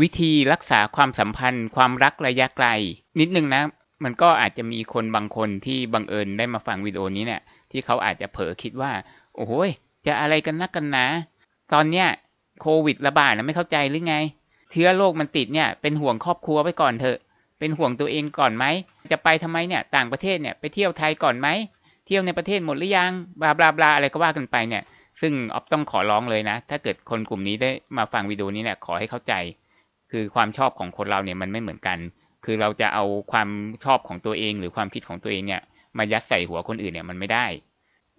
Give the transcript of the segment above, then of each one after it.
วิธีรักษาความสัมพันธ์ ความรักระยะไกล นิดนึงนะ มันก็อาจจะมีคนบางคนที่บังเอิญได้มาฟังวิดีโอนี้เนี่ยที่เขาอาจจะเผลอคิดว่า โอ้โหจะอะไรกันนักกันนะตอนเนี้ย โควิดระบาดนะไม่เข้าใจหรือไงเชื้อโรคมันติดเนี่ยเป็นห่วงครอบครัวไปก่อนเถอะ เป็นห่วงตัวเองก่อนไหม จะไปทำไมเนี่ยต่างประเทศเนี่ยไปเที่ยวไทยก่อนไหมเที่ยวในประเทศหมดหรือยังบลาบลาบลาอะไรก็ว่ากันไปเนี่ยซึ่งออฟต้องขอร้องเลยนะ ถ้าเกิดคนกลุ่มนี้ได้มาฟังวิดีโอนี้เนี่ยขอให้เข้าใจคือ ความชอบของคนเราเนี่ยมันไม่เหมือนกัน คือเราจะเอาความชอบของตัวเอง หรือความคิดของตัวเองเนี่ยมายัดใส่หัวคนอื่นเนี่ยมันไม่ได้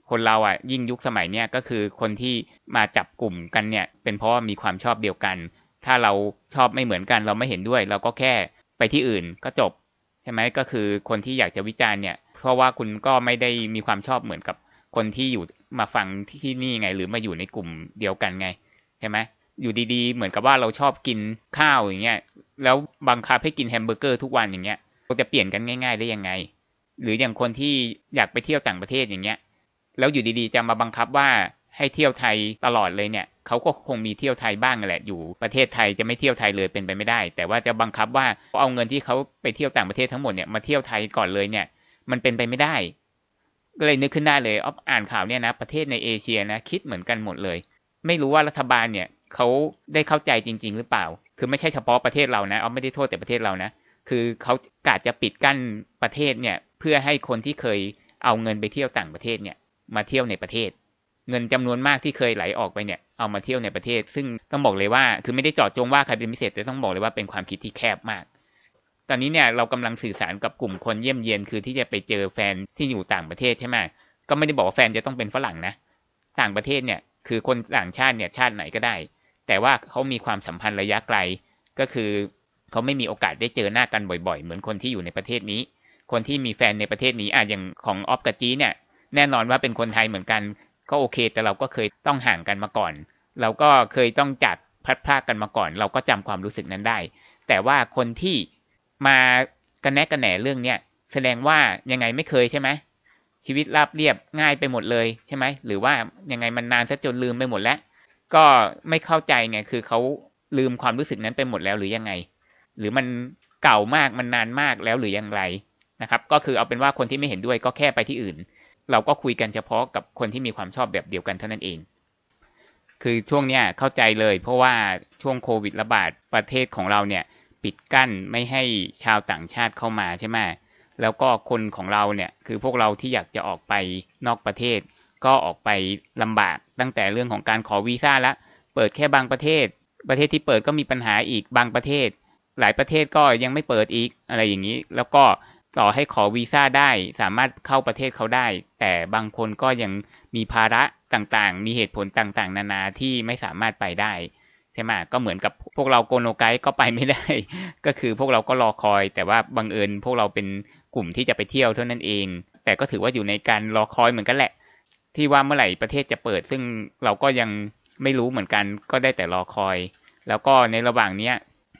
คนเราอ่ะยิ่งยุคสมัยเนี่ยก็คือคนที่มาจับกลุ่มกันเนี่ย เป็นเพราะมีความชอบเดียวกัน ถ้าเราชอบไม่เหมือนกัน เราไม่เห็นด้วย เราก็แค่ไปที่อื่น ก็จบใช่ไหมก็คือคนที่อยากจะวิจารณ์เนี่ย เพราะว่าคุณก็ไม่ได้มีความชอบเหมือนกับ คนที่อยู่มาฟังที่นี่ไง หรือมาอยู่ในกลุ่มเดียวกันไงใช่ไหมอยู่ดีๆ เหมือนกับว่าเราชอบกินข้าวอย่างเงี้ย แล้วบังคับให้กินแฮมเบอร์เกอร์ทุกวันอย่างเงี้ย เราจะเปลี่ยนกันง่ายๆ ได้ยังไง หรืออย่างคนที่อยากไปเที่ยวต่างประเทศอย่างเงี้ย แล้วอยู่ดีๆ จะมาบังคับว่าให้เที่ยวไทยตลอดเลยเนี่ย เขาก็คงมีเที่ยวไทยบ้างแหละอยู่ ประเทศไทยจะไม่เที่ยวไทยเลยเป็นไปไม่ได้ แต่ว่าจะบังคับว่าเอาเงินที่เขาไปเที่ยวต่างประเทศทั้งหมดเนี่ยมาเที่ยวไทยก่อนเลย เนี่ย มันเป็นไปไม่ได้ก็เลยนึกขึ้นได้เลยอ๋ออ่านข่าวเนี่ยนะ ประเทศในเอเชียนะ คิดเหมือนกันหมดเลย ไม่รู้ว่ารัฐบาลเนี่ยเขาได้เข้าใจจริงๆหรือเปล่า คือไม่ใช่เฉพาะประเทศเรานะ เอาไม่ได้โทษแต่ประเทศเรานะ คือเขากาดจะปิดกั้นประเทศเนี่ย เพื่อให้คนที่เคยเอาเงินไปเที่ยวต่างประเทศเนี่ย มาเที่ยวในประเทศ เงินจำนวนมากที่เคยไหลออกไปเนี่ย เอามาเที่ยวในประเทศ ซึ่งต้องบอกเลยว่า คือไม่ได้จอดจงว่าใครเป็นพิเศษแต่ต้องบอกเลยว่าเป็นความคิดที่แคบมาก ตอนนี้เนี่ยเรากำลังสื่อสารกับกลุ่มคนเยี่ยมเยียนคือที่จะไปเจอแฟนที่อยู่ต่างประเทศใช่ไหมก็ไม่ได้บอกว่าแฟนจะต้องเป็นฝรั่งนะ ต่างประเทศเนี่ย คือคนต่างชาติเนี่ย ชาติไหนก็ได้แต่ว่าเขามีความสัมพันธ์ระยะไกล ก็คือเขาไม่มีโอกาสได้เจอหน้ากันบ่อยๆ เหมือนคนที่อยู่ในประเทศนี้ คนที่มีแฟนในประเทศนี้อ่ะอย่างของออฟกับจีเนี่ยแน่นอนว่าเป็นคนไทยเหมือนกันก็โอเค แต่เราก็เคยต้องห่างกันมาก่อน เราก็เคยต้องจากพลัดพรากกันมาก่อน เราก็จำความรู้สึกนั้นได้ แต่ว่าคนที่มากันแนกกันแหนเรื่องเนี้ยแสดงว่ายังไงไม่เคยใช่ไหม ชีวิตราบเรียบง่ายไปหมดเลย ใช่ไหมหรือว่ายังไงมันนานซะจนลืมไปหมดแล้วก็ไม่เข้าใจไง คือเขาลืมความรู้สึกนั้นไปหมดแล้วหรือยังไง หรือมันเก่ามาก มันนานมากแล้วหรือยังไรนะครับ ก็คือเอาเป็นว่าคนที่ไม่เห็นด้วยก็แค่ไปที่อื่น เราก็คุยกันเฉพาะกับคนที่มีความชอบแบบเดียวกันเท่านั้นเอง คือช่วงเนี้ยเข้าใจเลย เพราะว่าช่วงโควิดระบาดประเทศของเราเนี่ยปิดกั้นไม่ให้ชาวต่างชาติเข้ามาใช่ไหมแล้วก็คนของเราเนี่ยคือพวกเราที่อยากจะออกไปนอกประเทศก็ออกไปลำบากตั้งแต่เรื่องของการขอวีซ่าละเปิดแค่บางประเทศ ประเทศที่เปิดก็มีปัญหาอีกบางประเทศ หลายประเทศก็ยังไม่เปิดอีกอะไรอย่างนี้ แล้วก็ต่อให้ขอวีซ่าได้ สามารถเข้าประเทศเขาได้ แต่บางคนก็ยังมีภาระต่าง ๆ มีเหตุผลต่างๆ นานาที่ไม่สามารถไปได้ใช่ไหมก็เหมือนกับพวกเราโกโนไกก็ไปไม่ได้ ก็คือพวกเราก็รอคอย แต่ว่าบังเอิญพวกเราเป็นกลุ่มที่จะไปเที่ยวเท่านั้นเอง แต่ก็ถือว่าอยู่ในการรอคอยเหมือนกันแหละที่ว่าเมื่อไหร่ประเทศจะเปิดซึ่งเราก็ยังไม่รู้เหมือนกันก็ได้แต่รอคอย แล้วก็ในระหว่างเนี้ย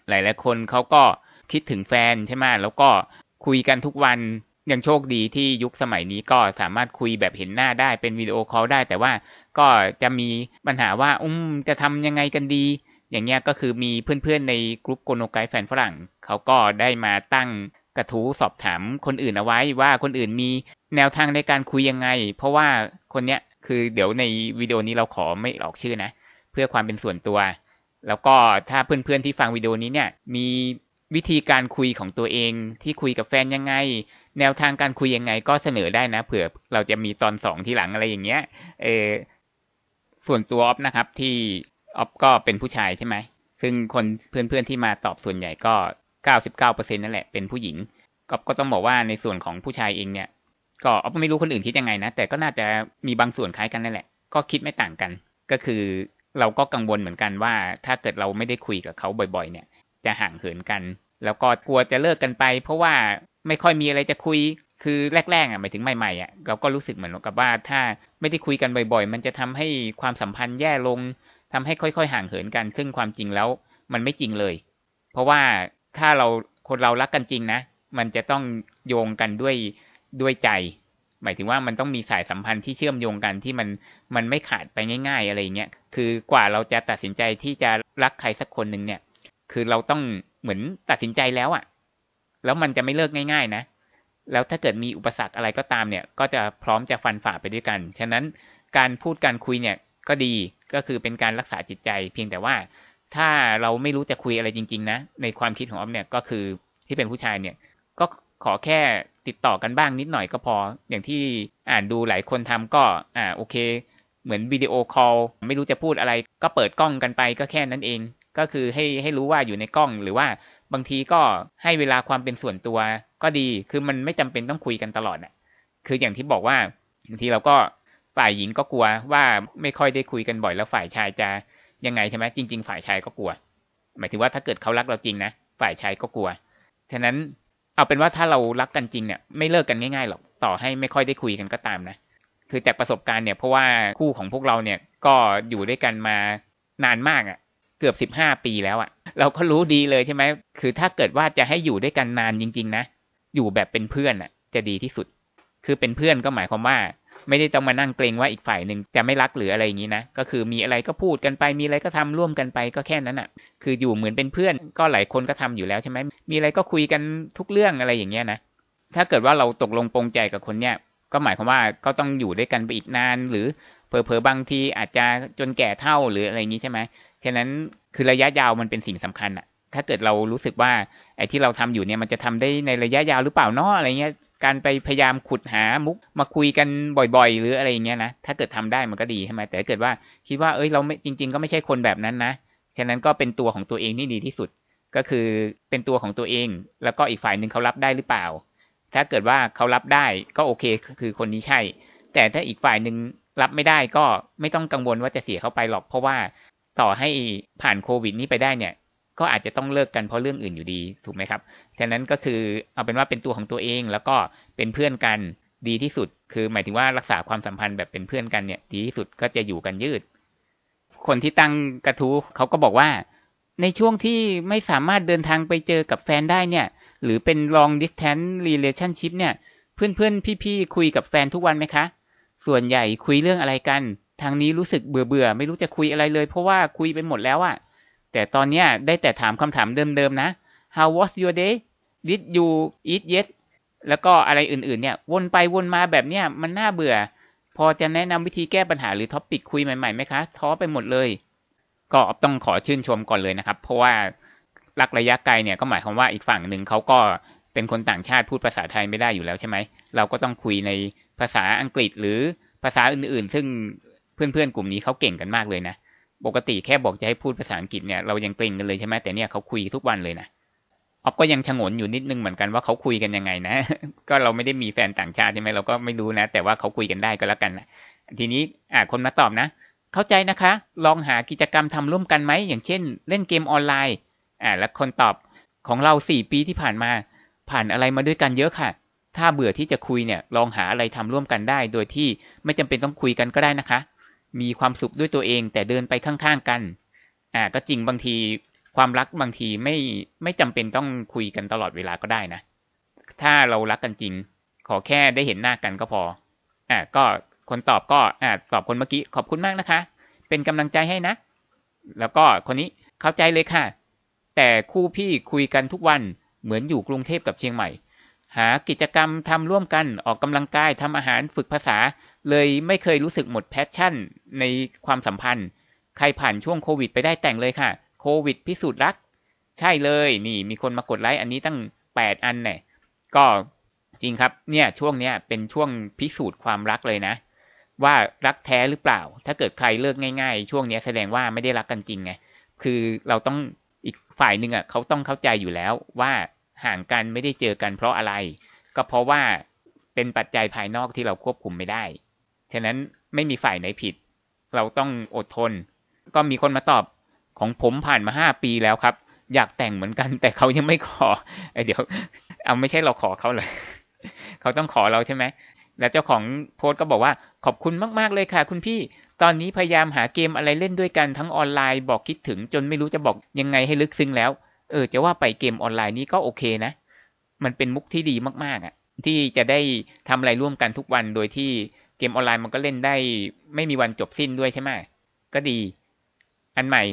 หลาย ๆ คนเขาก็คิดถึงแฟนใช่ไหมแล้วก็คุยกันทุกวัน ยังโชคดีที่ยุคสมัยนี้ก็สามารถคุยแบบเห็นหน้าได้เป็นวิดีโอคอลได้ แต่ว่าก็จะมีปัญหาว่าอุ้มจะทำยังไงกันดี อย่างเงี้ยก็คือมีเพื่อนๆ ในกลุ่มโกโนไกแฟนฝรั่งเขาก็ได้มาตั้งกระทู้สอบถาม คนอื่นเอาไว้ ว่าคนอื่นมีแนวทางในการคุยยังไง เพราะว่าคนเนี้ยคือเดี๋ยวในวิดีโอนี้เราขอไม่ออกชื่อนะ เพื่อความเป็นส่วนตัว แล้วก็ถ้าเพื่อนๆที่ฟังวิดีโอนี้เนี่ยมีวิธีการคุยของตัวเอง ที่คุยกับแฟนยังไง แนวทางการคุยยังไงก็เสนอได้นะ เผื่อเราจะมีตอนสองที่หลังอะไรอย่างเงี้ยเออส่วนตัวออฟนะครับที่ออฟก็เป็นผู้ชายใช่ไหมซึ่งคนเพื่อนๆที่มาตอบส่วนใหญ่ก็99%นั่นแหละเป็นผู้หญิง ก็ก็ต้องบอกว่าในส่วนของผู้ชายเองเนี่ย ก็อไม่รู้คนอื่นคิด ยังไงนะ แต่ก็น่าจะมีบางส่วนคล้ายกันนั่นแหละ ก็คิดไม่ต่างกัน ก็คือเราก็กังวลเหมือนกันว่า ถ้าเกิดเราไม่ได้คุยกับเขาบ่อย ๆ เนี่ย จะห่างเหินกัน แล้วก็ กลัวจะเลิกกันไป เพราะว่าไม่ค่อยมีอะไรจะคุย คือแรกๆอ่ะหมายถึงใหม่ๆอ่ะ เราก็รู้สึกเหมือนกับว่าถ้าไม่ได้คุยกันบ่อย ๆ มันจะทำให้ความสัมพันธ์แย่ลง ทำให้ค่อยๆ ห่างเหินกัน ซึ่งความจริงแล้ว มันไม่จริงเลย เพราะว่าถ้าเราคนเรารักกันจริงนะ มันจะต้องโยงกันด้วยด้วยใจ หมายถึงว่ามันต้องมีสายสัมพันธ์ที่เชื่อมโยงกันที่มันมันไม่ขาดไปง่าย ๆ อะไรเงี้ย คือกว่าเราจะตัดสินใจที่จะรักใครสักคนหนึ่งเนี่ย คือเราต้องเหมือนตัดสินใจแล้วอะ่ะ แล้วมันจะไม่เลิกง่าย ๆนะ แล้วถ้าเกิดมีอุปสรรคอะไรก็ตามเนี่ย ก็จะพร้อมจะฟันฝ่าไปด้วยกัน ฉะนั้นการพูดการคุยเนี่ยก็ดี ก็คือเป็นการรักษาจิตใจ เพียงแต่ว่าถ้าเราไม่รู้จะคุยอะไรจริง ๆนะ ในความคิดของออฟเนี่ยก็คือที่เป็นผู้ชายเนี่ยก็ขอแค่ติดต่อกันบ้างนิดหน่อยก็พออย่างที่อ่านดูหลายคนทำก็อ่าโอเค เหมือนวิดีโอคอลไม่รู้จะพูดอะไร ก็เปิดกล้องกันไปก็แค่นั้นเองก็คือให้ให้รู้ว่าอยู่ในกล้อง หรือว่าบางทีก็ให้เวลาความเป็นส่วนตัว ก็ดีคือมันไม่จำเป็นต้องคุยกันตลอดอะ่ะ คืออย่างที่บอกว่าบางทีเราก็ฝ่ายหญิงก็กลัวว่าไม่ค่อยได้คุยกันบ่อยแล้วฝ่ายชายจะยังไงใช่ไหมจริงๆฝ่ายชายก็กลัว หมายถึงว่าถ้าเกิดเขารักเราจริงนะฝ่ายชายก็กลัวฉะนั้นเอาเป็นว่าถ้าเรารักกันจริงเนี่ยไม่เลิกกันง่ายๆหรอกต่อให้ไม่ค่อยได้คุยกันก็ตามนะคือจากประสบการณ์เนี่ยเพราะว่าคู่ของพวกเราเนี่ยก็อยู่ด้วยกันมานานมากอะ่ะ เกือบสิบห้าปีแล้วอะ่ะ เราก็รู้ดีเลยใช่ไหมคือถ้าเกิดว่าจะให้อยู่ด้วยกันนานจริง ๆ นะอยู่แบบเป็นเพื่อนอะ่ะจะดีที่สุด คือเป็นเพื่อนก็หมายความว่าไม่ได้ต้องมานั่งเกรงว่าอีกฝ่ายหนึ่งจะไม่รักหรืออะไรอย่างนี้นะก็คือมีอะไรก็พูดกันไป มีอะไรก็ทำร่วมกันไปก็แค่นั้นอะ่ะ คืออยู่เหมือนเป็นเพื่อนก็หลายคนก็ทำอยู่แล้วใช่ไหมมีอะไรก็คุยกันทุกเรื่องอะไรอย่างเงี้ยนะ ถ้าเกิดว่าเราตกลงปรงใจกับคนเนี้ย ก็หมายความว่าก็ต้องอยู่ด้วยกันไปอีกนาน หรือเผลอๆบางทีอาจจะจนแก่เท่าหรืออะไรอย่างนี้ใช่ไหมฉะนั้นคือระยะยาวมันเป็นสิ่งสำคัญอะถ้าเกิดเรารู้สึกว่าไอ้ที่เราทำอยู่เนี่ยมันจะทำได้ในระยะยาวหรือเปล่าเนาะอะไรเงี้ยการไปพยายามขุดหามุก มาคุยกันบ่อยๆ หรืออะไรอย่างเงี้ยนะ ถ้าเกิดทำได้มันก็ดีใช่ไหมแต่ถ้าเกิดว่าคิดว่าเอ้ยเราไม่จริงๆก็ไม่ใช่คนแบบนั้นนะฉะนั้นก็เป็นตัวของตัวเองนี่ดีที่สุดก็คือเป็นตัวของตัวเอง แล้วก็อีกฝ่ายหนึ่งเขารับได้หรือเปล่า ถ้าเกิดว่าเขารับได้ก็โอเคคือคนนี้ใช่ แต่ถ้าอีกฝ่ายหนึ่งรับไม่ได้ก็ไม่ต้องกังวลว่าจะเสียเขาไปหรอกเพราะว่าต่อให้ผ่านโควิด นี้ไปได้เนี่ยก็อาจจะต้องเลิกกันเพราะเรื่องอื่นอยู่ดี ถูกไหมครับฉะนั้นก็คือเอาเป็นว่าเป็นตัวของตัวเองแล้วก็เป็นเพื่อนกันดีที่สุด คือ หมายถึงว่ารักษาความสัมพันธ์แบบเป็นเพื่อนกันเนี่ย ดีที่สุดก็จะอยู่กันยืด คนที่ตั้งกระทู้เขาก็บอกว่า ในช่วงที่ไม่สามารถเดินทางไปเจอกับแฟนได้เนี่ย หรือเป็น long distance relationship เนี่ย เพื่อนเพี่ๆคุยกับแฟนทุกวันไหมคะ ส่วนใหญ่คุยเรื่องอะไรกัน ทางนี้รู้สึกเบื่อเบื่อไม่รู้จะคุยอะไรเลย เพราะว่าคุยไปหมดแล้วอะ่ะแต่ตอนนี้ได้แต่ถามคำถามเดิมๆนะ how was your day did you eat yet แล้วก็อะไรอื่นๆเนี่ย วนไปวนมาแบบเนี้ยมันน่าเบื่อ พอจะแนะนำวิธีแก้ปัญหาหรือท็อปปิกคุยใหม่ๆไหมคะ ท้อไปหมดเลย ก็ต้องขอชื่นชมก่อนเลยนะครับ เพราะว่า รักระยะไกลเนี่ยก็หมายความว่าอีกฝั่งหนึ่งเขาก็เป็นคนต่างชาติพูดภาษาไทยไม่ได้อยู่แล้วใช่ไหมเราก็ต้องคุยในภาษาอังกฤษหรือภาษาอื่น ๆ ซึ่งเพื่อนๆกลุ่มนี้เขาเก่งกันมากเลยนะปกติแค่บอกจะให้พูดภาษาอังกฤษเนี่ยเรายังเกรงกันเลยใช่ไหมแต่เนี่ยเขาคุยทุกวันเลยนะออฟก็ยังชงนอยู่นิดนึงเหมือนกันว่าเขาคุยกันยังไงนะ ก็เราไม่ได้มีแฟนต่างชาติใช่ไหมเราก็ไม่รู้นะ แต่ว่าเขาคุยกันได้ก็แล้วกันนะทีนี้อ่าคนมาตอบนะ เข้าใจนะคะ ลองหากิจกรรมทำร่วมกันไหมอย่างเช่น เล่นเกมออนไลน์อ่าแล้วคนตอบของเราสี่ปีที่ผ่านมา ผ่านอะไรมาด้วยกันเยอะค่ะ ถ้าเบื่อที่จะคุยเนี่ยลองหาอะไรทำร่วมกันได้ โดยที่ไม่จำเป็นต้องคุยกันก็ได้นะคะมีความสุขด้วยตัวเองแต่เดินไปข้างๆกัน อ่าก็จริงบางทีความรักบางทีไม่ไม่จำเป็นต้องคุยกันตลอดเวลาก็ได้นะ ถ้าเรารักกันจริง ขอแค่ได้เห็นหน้ากันก็พอ อ่าก็คนตอบก็อ่าตอบคนเมื่อกี้ ขอบคุณมากนะคะ เป็นกำลังใจให้นะ แล้วก็คนนี้เข้าใจเลยค่ะ แต่คู่พี่คุยกันทุกวันเหมือนอยู่กรุงเทพกับเชียงใหม่ หากิจกรรมทำร่วมกันออกกำลังกายทำอาหารฝึกภาษาเลยไม่เคยรู้สึกหมดแพชชั่นในความสัมพันธ์ ใครผ่านช่วงโควิด ไปได้แต่งเลยค่ะ โควิดพิสูจน์รัก ใช่เลย นี่ มีคนมากดไลค์อันนี้ตั้ง 8 อันเนี่ย ก็จริงครับ เนี่ยช่วงเนี้ยเป็นช่วงพิสูจน์ความรักเลยนะ ว่ารักแท้หรือเปล่า ถ้าเกิดใครเลิกง่าย ๆ ช่วงเนี้ยแสดงว่าไม่ได้รักกันจริงไง คือเราต้องอีกฝ่ายหนึ่งอ่ะเขาต้องเข้าใจอยู่แล้ว ว่าห่างกันไม่ได้เจอกัน เพราะอะไร ก็เพราะว่าเป็นปัจจัยภายนอกที่เราควบคุมไม่ได้ฉะนั้นไม่มีฝ่ายไหนผิด เราต้องอดทน ก็มีคนมาตอบของผมผ่านมาห้าปีแล้วครับ อยากแต่งเหมือนกัน แต่เขายังไม่ขอเดี๋ยว เอาไม่ใช่เราขอเขาเลย เขาต้องขอเราใช่ไหม แล้วเจ้าของโพสต์ก็บอกว่า ขอบคุณมาก ๆ เลยค่ะ คุณพี่ ตอนนี้พยายามหาเกมอะไรเล่นด้วยกันทั้งออนไลน์บอกคิดถึงจนไม่รู้จะบอกยังไงให้ลึกซึ้งแล้ว เออ จะว่าไปเกมออนไลน์นี้ก็โอเคนะ มันเป็นมุกที่ดีมากๆอ่ะ ที่จะได้ทำอะไรร่วมกันทุกวันโดยที่เกมออนไลน์มันก็เล่นได้ไม่มีวันจบสิ้นด้วยใช่ไหมก็ดี อันใหม่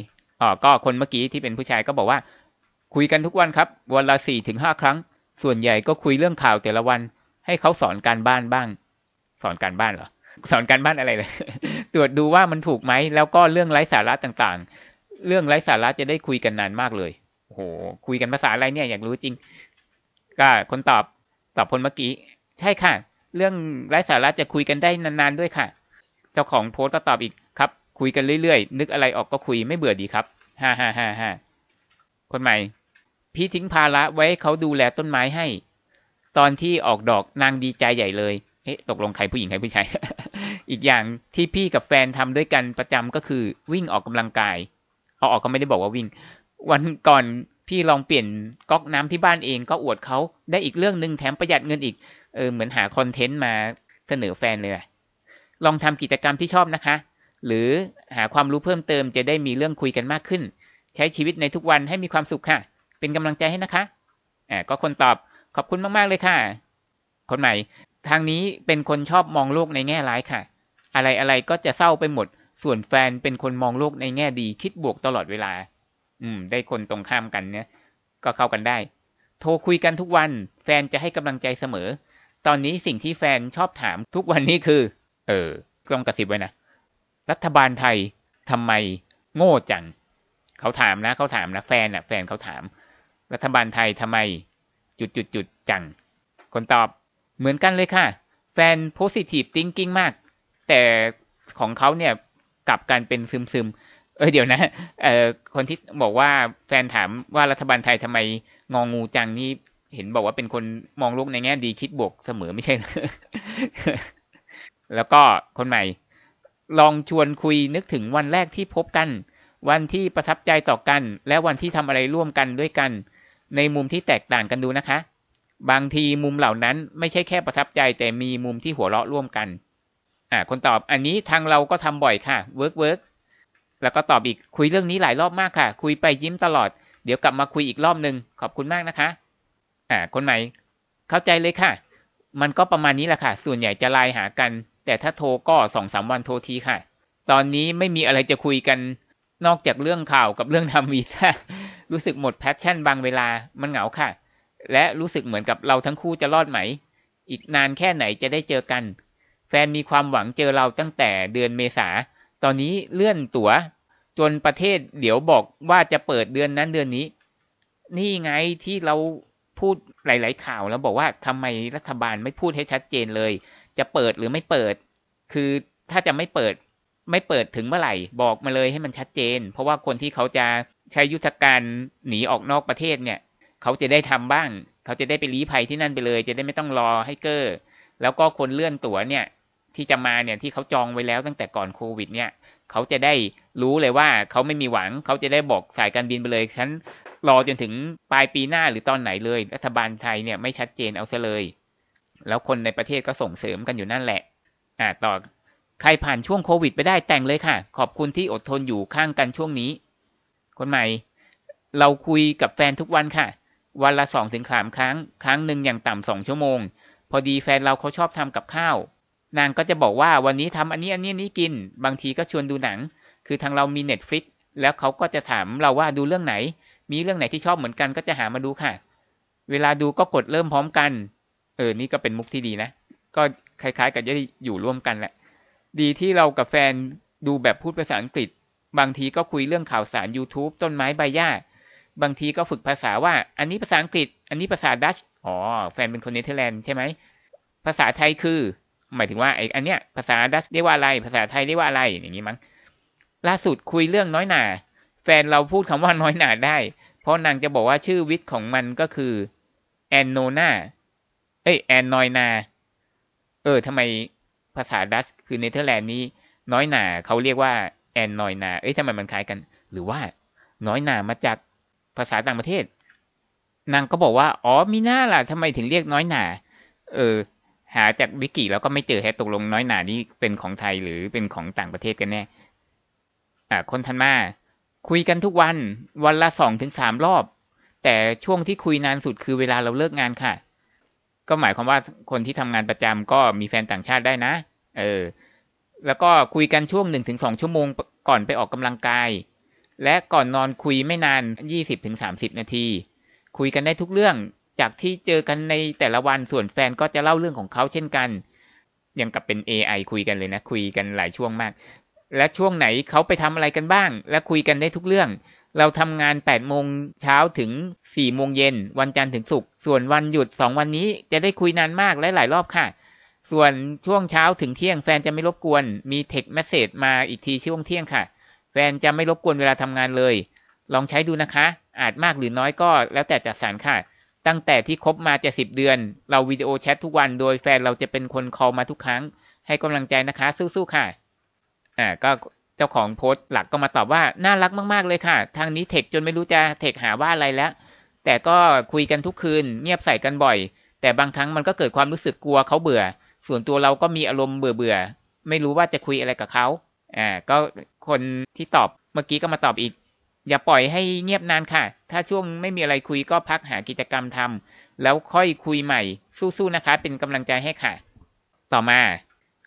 อ๋อก็คนเมื่อกี้ที่เป็นผู้ชายก็บอกว่า คุยกันทุกวันครับวันละสี่ถึงห้าครั้ง ส่วนใหญ่ก็คุยเรื่องข่าวแต่ละวัน ให้เขาสอนการบ้านบ้าง สอนการบ้านเหรอสอนการบ้านอะไรเลย ตรวจดูว่ามันถูกไหมแล้วก็เรื่องไร้สาระต่าง ๆ เรื่องไร้สาระจะได้คุยกันนานมากเลยโอ้โหคุยกันภาษาอะไรเนี่ยอยากรู้จริง ก็คนตอบตอบคนเมื่อกี้ ใช่ค่ะเรื่องไร้สาระจะคุยกันได้นานๆ ด้วยค่ะ เจ้าของโพสต์ก็ตอบอีก ครับคุยกันเรื่อยๆนึกอะไรออกก็คุยไม่เบื่อดีครับฮ่าฮ่าฮ่าฮ่าคนใหม่ พี่ทิ้งภาระไว้เขาดูแลต้นไม้ให้ ตอนที่ออกดอกนางดีใจใหญ่เลยเอ๊ะตกลงใครผู้หญิงใครผู้ชายอีกอย่างที่พี่กับแฟนทำด้วยกันประจำก็คือ วิ่งออกกำลังกายเอาออกก็ไม่ได้บอกว่าวิ่ง วันก่อนพี่ลองเปลี่ยนก๊อกน้ำที่บ้านเอง ก็อวดเขาได้อีกเรื่องหนึ่งแถมประหยัดเงินอีกเออเหมือนหาคอนเทนต์มาเสนอแฟนเลย ลองทำกิจกรรมที่ชอบนะคะ หรือหาความรู้เพิ่มเติมจะได้มีเรื่องคุยกันมากขึ้น ใช้ชีวิตในทุกวันให้มีความสุขค่ะ เป็นกำลังใจให้นะคะอ่าก็คนตอบ ขอบคุณมาก ๆเลยค่ะ คนใหม่ ทางนี้เป็นคนชอบมองโลกในแง่ร้ายค่ะ อะไรอะไรก็จะเศร้าไปหมด ส่วนแฟนเป็นคนมองโลกในแง่ดีคิดบวกตลอดเวลา อืม ได้คนตรงข้ามกันเนี่ย ก็เข้ากันได้ โทรคุยกันทุกวัน แฟนจะให้กำลังใจเสมอตอนนี้สิ่งที่แฟนชอบถามทุกวันนี้คือเออล้องกระสิบไว้นะ รัฐบาลไทยทำไมโง่จัง เขาถามนะเขาถามนะ แฟนอ่ะ แฟนเขาถาม รัฐบาลไทยทำไม จุดจุดจุดจัง คนตอบเหมือนกันเลยค่ะ แฟน positive thinking มาก แต่ของเขาเนี่ยกลับกันเป็นซึมซึมเออเดี๋ยวนะเออคนที่บอกว่าแฟนถามว่ารัฐบาลไทยทำไมงองงูจังนี่เห็นบอกว่าเป็นคนมองโลกในแง่ ดีคิดบวกเสมอไม่ใช่แล้วก็คนใหม่ ลองชวนคุยนึกถึงวันแรกที่พบกัน วันที่ประทับใจต่อกัน และวันที่ทำอะไรร่วมกันด้วยกัน ในมุมที่แตกต่างกันดูนะคะ บางทีมุมเหล่านั้นไม่ใช่แค่ประทับใจแต่มีมุมที่หัวเราะร่วมกัน อ่าคนตอบอันนี้ทางเราก็ทำบ่อยค่ะ เวิร์กเวิร์กแล้วก็ตอบอีกคุยเรื่องนี้หลายรอบมากค่ะ คุยไปยิ้มตลอดเดี๋ยวกลับมาคุยอีกรอบหนึ่งขอบคุณมากนะคะอ่าคนใหม่เข้าใจเลยค่ะ มันก็ประมาณนี้แหละค่ะ ส่วนใหญ่จะไลน์หากัน แต่ถ้าโทรก็สองสามวันโทรทีค่ะ ตอนนี้ไม่มีอะไรจะคุยกัน นอกจากเรื่องข่าวกับเรื่องทำวีซ่ารู้สึกหมดแพชชั่นบางเวลามันเหงาค่ะ และรู้สึกเหมือนกับเราทั้งคู่จะรอดไหม อีกนานแค่ไหนจะได้เจอกัน แฟนมีความหวังเจอเราตั้งแต่เดือนเมษาตอนนี้เลื่อนตัว๋ว จนประเทศเดี๋ยวบอกว่าจะเปิดเดือนนั้นเดือนนี้ นี่ไงที่เราพูดหลายๆข่าวแล้วบอกว่าทำไมรัฐบาลไม่พูดให้ชัดเจนเลย จะเปิดหรือไม่เปิด คือถ้าจะไม่เปิดไม่เปิดถึงเมื่อไหร่บอกมาเลยให้มันชัดเจน เพราะว่าคนที่เขาจะใช้ยุทธการหนีออกนอกประเทศเนี่ย เขาจะได้ทำบ้าง เขาจะได้ไปลี้ภัยที่นั่นไปเลย จะได้ไม่ต้องรอให้เกอร์แล้วก็คนเลื่อนตั๋วเนี่ย ที่จะมาเนี่ยที่เขาจองไว้แล้วตั้งแต่ก่อนโควิด เนี่ยเขาจะได้รู้เลยว่าเขาไม่มีหวังเขาจะได้บอกสายการบินไปเลยฉันรอจนถึงปลายปีหน้าหรือตอนไหนเลย รัฐบาลไทยเนี่ย ไม่ชัดเจนเอาซะเลย แล้วคนในประเทศก็ส่งเสริมกันอยู่นั่นแหละอ่าต่อใครผ่านช่วงโควิด ไปได้แต่งเลยค่ะ ขอบคุณที่อดทนอยู่ข้างกันช่วงนี้ คนใหม่ เราคุยกับแฟนทุกวันค่ะ วันละสองถึงสามครั้งครั้งหนึ่งอย่างต่ำสองชั่วโมง พอดีแฟนเราเขาชอบทำกับข้าว นางก็จะบอกว่าวันนี้ทำอันนี้อันนี้นี้กิน บางทีก็ชวนดูหนังคือทางเรามี Netflix แล้วเขาก็จะถามเราว่าดูเรื่องไหน มีเรื่องไหนที่ชอบเหมือนกันก็จะหามาดูค่ะ เวลาดูก็กดเริ่มพร้อมกัน เออนี่ก็เป็นมุกที่ดีนะ ก็คล้ายๆกับจะอยู่ร่วมกันแหละ ดีที่เรากับแฟนดูแบบพูดภาษาอังกฤษ บางทีก็คุยเรื่องข่าวสาร YouTube ต้นไม้ใบหญ้าบางทีก็ฝึกภาษาว่าอันนี้ภาษาอังกฤษ อันนี้ภาษาดัชอ๋อแฟนเป็นคนเนเธอร์แลนด์ใช่ไหมภาษาไทยคือ หมายถึงว่าไอ้อันเนี้ยภาษาดัชเรียกว่าอะไร ภาษาไทยเรียกว่าอะไรอย่างนี้มั้งล่าสุดคุยเรื่องน้อยหนาแฟนเราพูดคำว่าน้อยหนาได้ เพราะนางจะบอกว่าชื่อวิทของมันก็คือแอนโนนาเอ้ยแอนนอยนา เออทำไมภาษาดัตช์คือเนเธอร์แลนด์นี้ น้อยหนาเขาเรียกว่าแอนนอยนา เอ้ยทำไมมันคล้ายกัน หรือว่าน้อยหนามาจากภาษาต่างประเทศ นางก็บอกว่า อ๋อมีหน้าล่ะทำไมถึงเรียกน้อยหนาเออ หาจากวิกิแล้วก็ไม่เจอแฮตตกลงน้อยหนานี่เป็นของไทยหรือเป็นของต่างประเทศกันแน่อ่าคนทันมาคุยกันทุกวันวันละสองถึงสามรอบ แต่ช่วงที่คุยนานสุดคือเวลาเราเลิกงานค่ะ ก็หมายความว่าคนที่ทำงานประจำก็มีแฟนต่างชาติได้นะเออแล้วก็คุยกันช่วงหนึ่งถึงสองชั่วโมง ก่อนไปออกกำลังกาย และก่อนนอนคุยไม่นานยี่สิบถึงสามสิบนาทีคุยกันได้ทุกเรื่องจากที่เจอกันในแต่ละวันส่วนแฟนก็จะเล่าเรื่องของเขาเช่นกันยังกับเป็น AI คุยกันเลยนะ คุยกันหลายช่วงมากและช่วงไหนเขาไปทำอะไรกันบ้าง และคุยกันได้ทุกเรื่อง เราทำงาน8โมงเช้าถึง4โมงเย็น วันจันทร์ถึงศุกร์ส่วนวันหยุด 2 วันนี้จะได้คุยนานมากและหลายรอบค่ะ ส่วนช่วงเช้าถึงเที่ยงแฟนจะไม่รบกวนมีเทคเมสเซจมาอีกทีช่วงเที่ยงค่ะ แฟนจะไม่รบกวนเวลาทำงานเลย ลองใช้ดูนะคะ อาจมากหรือน้อยก็ แล้วแต่จัดสรรค่ะ ตั้งแต่ที่คบมาจะสิบเดือน เราวิดีโอแชททุกวัน โดยแฟนเราจะเป็นคนคอลมาทุกครั้ง ให้กำลังใจนะคะสู้ๆ ค่ะ่าก็เจ้าของโพสต์หลักก็มาตอบว่าน่ารักมากๆเลยค่ะ ทางนี้เทคจนไม่รู้จะเทคหาว่าอะไรแล้ว แต่ก็คุยกันทุกคืนเงียบใส่กันบ่อย แต่บางครั้งมันก็เกิดความรู้สึกกลัวเขาเบื่อ ส่วนตัวเราก็มีอารมณ์เบื่อๆไม่รู้ว่าจะคุยอะไรกับเขาอ่าก็คนที่ตอบเมื่อกี้ก็มาตอบอีก อย่าปล่อยให้เงียบนานค่ะ ถ้าช่วงไม่มีอะไรคุยก็พักหากิจกรรมทำ แล้วค่อยคุยใหม่ สู้ๆนะคะ เป็นกำลังใจให้ค่ะ ต่อมา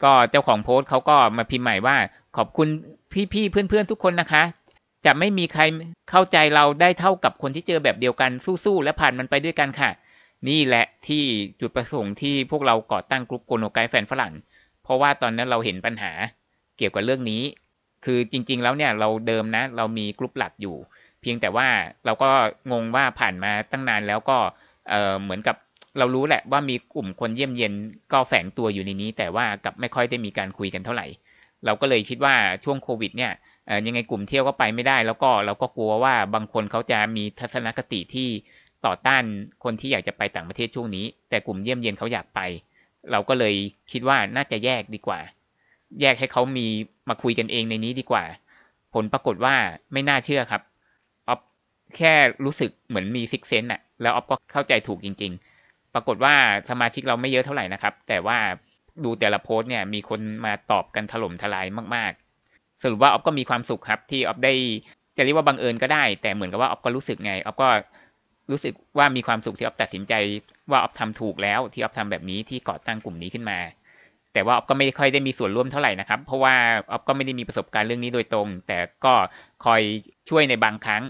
ก็เจ้าของโพสต์เขาก็มาพิมพ์ใหม่ว่าขอบคุณพี่ๆเพื่อนๆทุกคนนะคะ จะไม่มีใครเข้าใจเราได้เท่ากับคนที่เจอแบบเดียวกันสู้ๆและผ่านมันไปด้วยกันค่ะ นี่แหละที่จุดประสงค์ที่พวกเราก่อตั้งกลุ่มโกโนไกแฟนฝรั่ง เพราะว่าตอนนั้นเราเห็นปัญหาเกี่ยวกับเรื่องนี้ คือจริงๆแล้วเนี่ยเราเดิมนะเรามีกลุ่มหลักอยู่ เพียงแต่ว่าเราก็งงว่าผ่านมาตั้งนานแล้วก็เเหมือนกับเรารู้แหละว่ามีกลุ่มคนเยี่ยมเย็นก็แฝงตัวอยู่ในนี้ แต่ว่ากับไม่ค่อยได้มีการคุยกันเท่าไหร่ เราก็เลยคิดว่าช่วงโควิด เนี่ยยังไงกลุ่มเที่ยวก็ไปไม่ได้ แล้วก็เราก็กลัวว่าบางคนเขาจะมีทัศนคติที่ต่อต้านคนที่อยากจะไปต่างประเทศช่วงนี้ แต่กลุ่มเยี่ยมเย็นเขาอยากไป เราก็เลยคิดว่าน่าจะแยกดีกว่า แยกให้เขามีมาคุยกันเองในนี้ดีกว่า ผลปรากฏว่าไม่น่าเชื่อครับออฟแค่รู้สึกเหมือนมีซิกเซนต์อะแล้วออฟก็เข้าใจถูกจริงๆปรากฏว่าสมาชิกเราไม่เยอะเท่าไหร่นะครับ แต่ว่าดูแต่ละโพสต์เนี่ย มีคนมาตอบกันถล่มทลายมากๆสรุปว่าออฟก็มีความสุขครับที่ออฟได้จะเรียกว่าบังเอิญก็ได้แต่เหมือนกับว่าออฟก็รู้สึกไงออฟก็รู้สึกว่ามีความสุขที่ออฟตัดสินใจว่าออฟทำถูกแล้ว ที่ออฟทำแบบนี้ที่ก่อตั้งกลุ่มนี้ขึ้นมา แต่ว่าออฟก็ไม่ค่อยได้มีส่วนร่วมเท่าไหร่นะครับ เพราะว่าออฟก็ไม่ได้มีประสบการณ์เรื่องนี้โดยตรง แต่ก็คอยช่วยในบางครั้ง